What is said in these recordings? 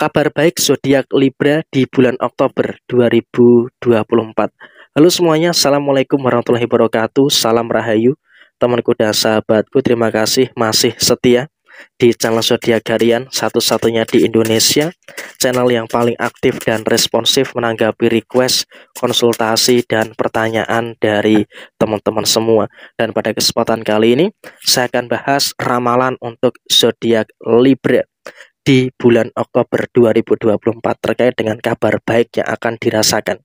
Kabar baik zodiak Libra di bulan Oktober 2024. Halo semuanya, Assalamualaikum warahmatullahi wabarakatuh. Salam Rahayu, temanku dan sahabatku. Terima kasih masih setia di channel zodiak harian satu-satunya di Indonesia. Channel yang paling aktif dan responsif menanggapi request, konsultasi dan pertanyaan dari teman-teman semua. Dan pada kesempatan kali ini saya akan bahas ramalan untuk zodiak Libra di bulan Oktober 2024 terkait dengan kabar baik yang akan dirasakan.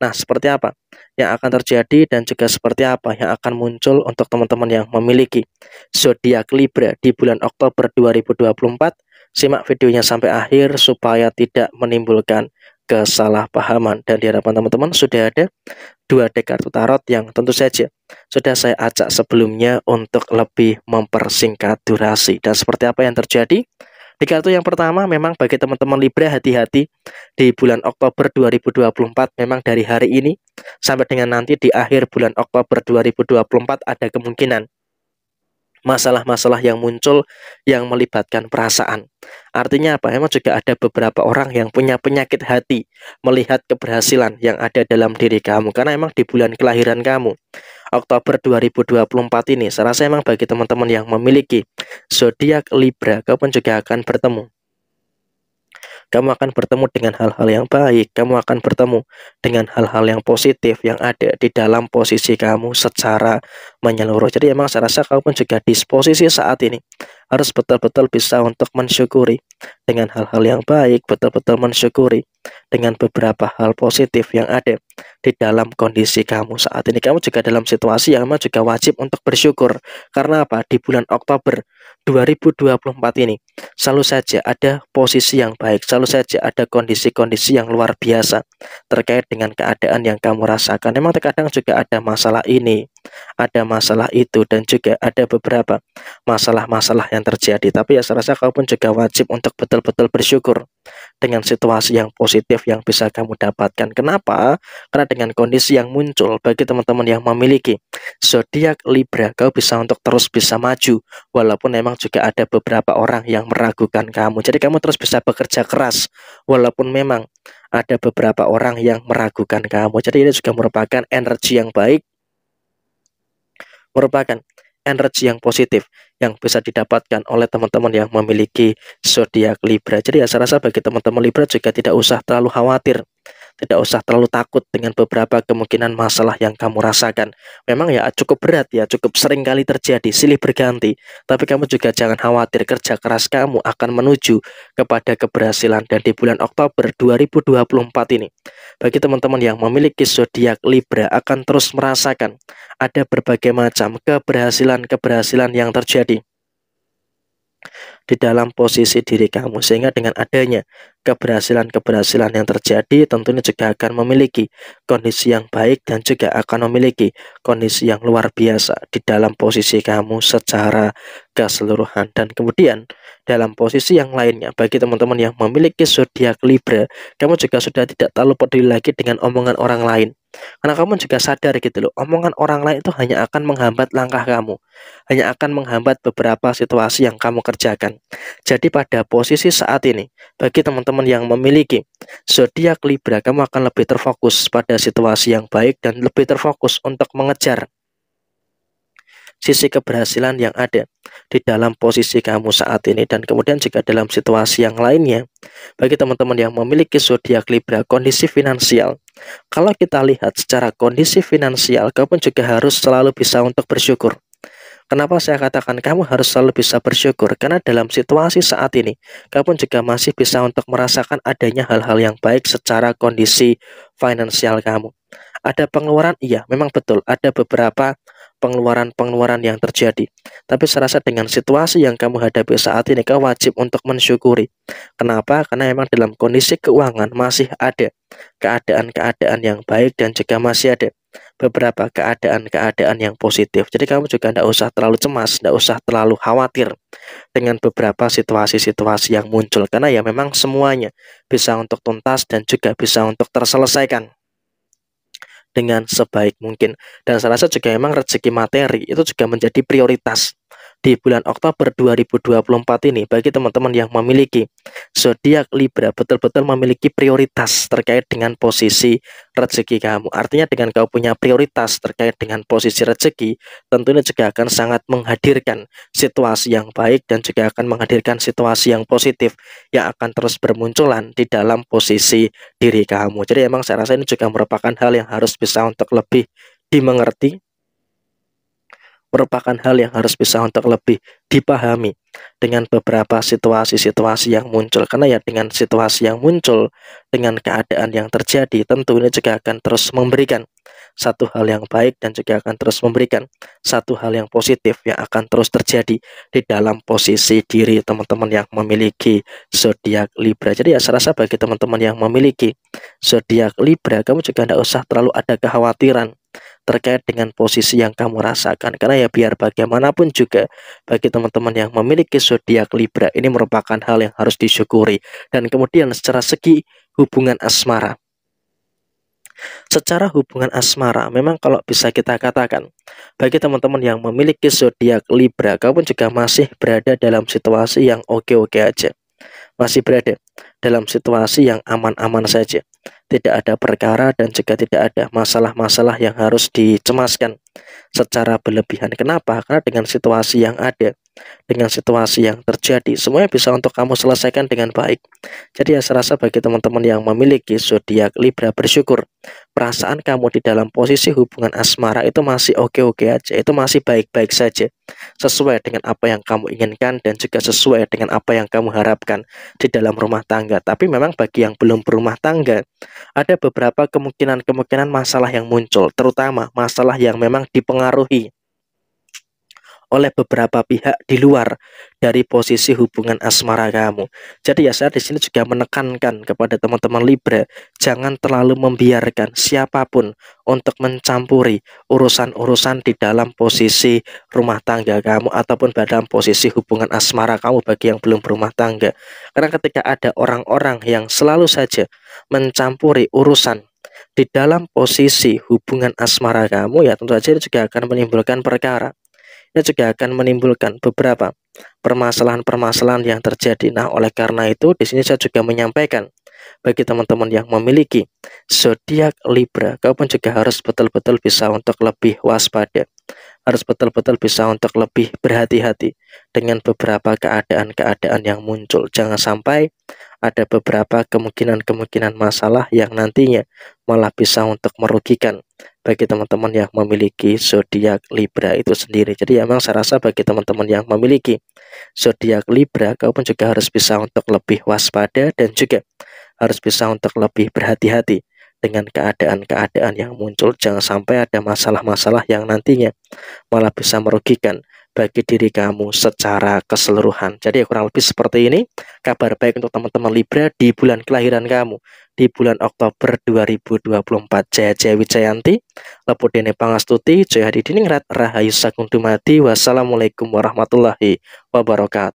Nah, seperti apa yang akan terjadi dan juga seperti apa yang akan muncul untuk teman-teman yang memiliki zodiak Libra di bulan Oktober 2024? Simak videonya sampai akhir supaya tidak menimbulkan kesalahpahaman dan di hadapan teman-teman sudah ada dua deck kartu tarot yang tentu saja sudah saya acak sebelumnya untuk lebih mempersingkat durasi dan seperti apa yang terjadi di kartu yang pertama memang bagi teman-teman Libra hati-hati di bulan Oktober 2024 memang dari hari ini sampai dengan nanti di akhir bulan Oktober 2024 ada kemungkinan masalah-masalah yang muncul yang melibatkan perasaan. Artinya apa? Memang juga ada beberapa orang yang punya penyakit hati melihat keberhasilan yang ada dalam diri kamu karena memang di bulan kelahiran kamu. Oktober 2024 ini saya rasa emang bagi teman-teman yang memiliki zodiak Libra kamu juga akan bertemu kamu akan bertemu dengan hal-hal yang baik, kamu akan bertemu dengan hal-hal yang positif yang ada di dalam posisi kamu secara menyeluruh. Jadi emang saya rasa kamu pun juga disposisi saat ini harus betul-betul bisa untuk mensyukuri dengan hal-hal yang baik, betul-betul mensyukuri dengan beberapa hal positif yang ada di dalam kondisi kamu saat ini. Kamu juga dalam situasi yang memang juga wajib untuk bersyukur. Karena apa? Di bulan Oktober 2024 ini selalu saja ada posisi yang baik, selalu saja ada kondisi-kondisi yang luar biasa terkait dengan keadaan yang kamu rasakan. Memang terkadang juga ada masalah ini, ada masalah itu dan juga ada beberapa masalah-masalah yang terjadi. Tapi ya saya rasa kau pun juga wajib untuk betul-betul bersyukur dengan situasi yang positif yang bisa kamu dapatkan. Kenapa? Karena dengan kondisi yang muncul bagi teman-teman yang memiliki zodiak Libra, kau bisa untuk terus bisa maju walaupun memang juga ada beberapa orang yang meragukan kamu. Jadi kamu terus bisa bekerja keras walaupun memang ada beberapa orang yang meragukan kamu. Jadi ini juga merupakan energi yang baik merupakan energi yang positif yang bisa didapatkan oleh teman-teman yang memiliki zodiak Libra. Jadi ya saya rasa bagi teman-teman Libra juga tidak usah terlalu khawatir tidak usah terlalu takut dengan beberapa kemungkinan masalah yang kamu rasakan. Memang ya cukup berat ya, cukup sering kali terjadi, silih berganti. Tapi kamu juga jangan khawatir, kerja keras kamu akan menuju kepada keberhasilan dan di bulan Oktober 2024 ini. Bagi teman-teman yang memiliki zodiak Libra akan terus merasakan ada berbagai macam keberhasilan-keberhasilan yang terjadi di dalam posisi diri kamu sehingga dengan adanya Keberhasilan-keberhasilan yang terjadi tentunya juga akan memiliki kondisi yang baik dan juga akan memiliki kondisi yang luar biasa di dalam posisi kamu secara keseluruhan. Dan kemudian dalam posisi yang lainnya, bagi teman-teman yang memiliki zodiak Libra, kamu juga sudah tidak terlalu peduli lagi dengan omongan orang lain. Karena kamu juga sadar gitu loh, omongan orang lain itu hanya akan menghambat langkah kamu, hanya akan menghambat beberapa situasi yang kamu kerjakan. Jadi pada posisi saat ini, bagi teman-teman teman-teman yang memiliki zodiak Libra, kamu akan lebih terfokus pada situasi yang baik dan lebih terfokus untuk mengejar sisi keberhasilan yang ada di dalam posisi kamu saat ini dan kemudian jika dalam situasi yang lainnya bagi teman-teman yang memiliki zodiak Libra kondisi finansial kalau kita lihat secara kondisi finansial kamu juga harus selalu bisa untuk bersyukur Kenapa saya katakan kamu harus selalu bisa bersyukur? Karena dalam situasi saat ini, kamu juga masih bisa untuk merasakan adanya hal-hal yang baik secara kondisi finansial kamu. Ada pengeluaran, iya, memang betul. Ada beberapa pengeluaran-pengeluaran yang terjadi. Tapi saya rasa dengan situasi yang kamu hadapi saat ini, kamu wajib untuk mensyukuri. Kenapa? Karena memang dalam kondisi keuangan masih ada keadaan-keadaan yang baik dan juga masih ada beberapa keadaan-keadaan yang positif. Jadi kamu juga tidak usah terlalu cemas, tidak usah terlalu khawatir dengan beberapa situasi-situasi yang muncul. Karena ya memang semuanya bisa untuk tuntas dan juga bisa untuk terselesaikan dengan sebaik mungkin. Dan saya rasa juga memang rezeki materi itu juga menjadi prioritas di bulan Oktober 2024 ini bagi teman-teman yang memiliki zodiak Libra betul-betul memiliki prioritas terkait dengan posisi rezeki kamu. Artinya dengan kau punya prioritas terkait dengan posisi rezeki, tentunya juga akan sangat menghadirkan situasi yang baik dan juga akan menghadirkan situasi yang positif yang akan terus bermunculan di dalam posisi diri kamu. Jadi emang saya rasa ini juga merupakan hal yang harus bisa untuk lebih dimengerti merupakan hal yang harus bisa untuk lebih dipahami dengan beberapa situasi-situasi yang muncul. Karena ya dengan situasi yang muncul, dengan keadaan yang terjadi, tentu ini juga akan terus memberikan satu hal yang baik dan juga akan terus memberikan satu hal yang positif yang akan terus terjadi di dalam posisi diri teman-teman yang memiliki zodiak Libra. Jadi ya saya rasa bagi teman-teman yang memiliki zodiak Libra, kamu juga tidak usah terlalu ada kekhawatiran terkait dengan posisi yang kamu rasakan karena ya biar bagaimanapun juga bagi teman-teman yang memiliki zodiak Libra ini merupakan hal yang harus disyukuri dan kemudian secara segi hubungan asmara Secara hubungan asmara, memang kalau bisa kita katakan, bagi teman-teman yang memiliki zodiak Libra, kamu juga masih berada dalam situasi yang oke-oke aja. Masih berada dalam situasi yang aman-aman saja tidak ada perkara dan juga tidak ada masalah-masalah yang harus dicemaskan secara berlebihan. Kenapa? Karena dengan situasi yang ada, dengan situasi yang terjadi. Semuanya bisa untuk kamu selesaikan dengan baik. Jadi ya saya rasa bagi teman-teman yang memiliki zodiak Libra bersyukur. Perasaan kamu di dalam posisi hubungan asmara itu masih oke-oke aja, itu masih baik-baik saja. Sesuai dengan apa yang kamu inginkan dan juga sesuai dengan apa yang kamu harapkan di dalam rumah tangga. Tapi memang bagi yang belum berumah tangga, ada beberapa kemungkinan-kemungkinan masalah yang muncul, terutama masalah yang memang dipengaruhi oleh beberapa pihak di luar dari posisi hubungan asmara kamu. Jadi ya saya di sini juga menekankan kepada teman-teman Libra, jangan terlalu membiarkan siapapun untuk mencampuri urusan-urusan di dalam posisi rumah tangga kamu ataupun dalam posisi hubungan asmara kamu bagi yang belum berumah tangga. Karena ketika ada orang-orang yang selalu saja mencampuri urusan di dalam posisi hubungan asmara kamu ya tentu saja ini juga akan menimbulkan perkara ini juga akan menimbulkan beberapa permasalahan-permasalahan yang terjadi. Nah, oleh karena itu di sini saya juga menyampaikan bagi teman-teman yang memiliki zodiak Libra, kau pun juga harus betul-betul bisa untuk lebih waspada harus betul-betul bisa untuk lebih berhati-hati dengan beberapa keadaan-keadaan yang muncul. Jangan sampai ada beberapa kemungkinan-kemungkinan masalah yang nantinya malah bisa untuk merugikan bagi teman-teman yang memiliki zodiak Libra itu sendiri. Jadi emang saya rasa bagi teman-teman yang memiliki zodiak Libra, kau pun juga harus bisa untuk lebih waspada dan juga harus bisa untuk lebih berhati-hati dengan keadaan-keadaan yang muncul jangan sampai ada masalah-masalah yang nantinya malah bisa merugikan bagi diri kamu secara keseluruhan. Jadi kurang lebih seperti ini kabar baik untuk teman-teman Libra di bulan kelahiran kamu di bulan Oktober 2024. Jaya Jaya Wijayanti, Lepu Dene Pangastuti, Joya Diningrat Rahayu Sagundumati, Wassalamualaikum warahmatullahi wabarakatuh.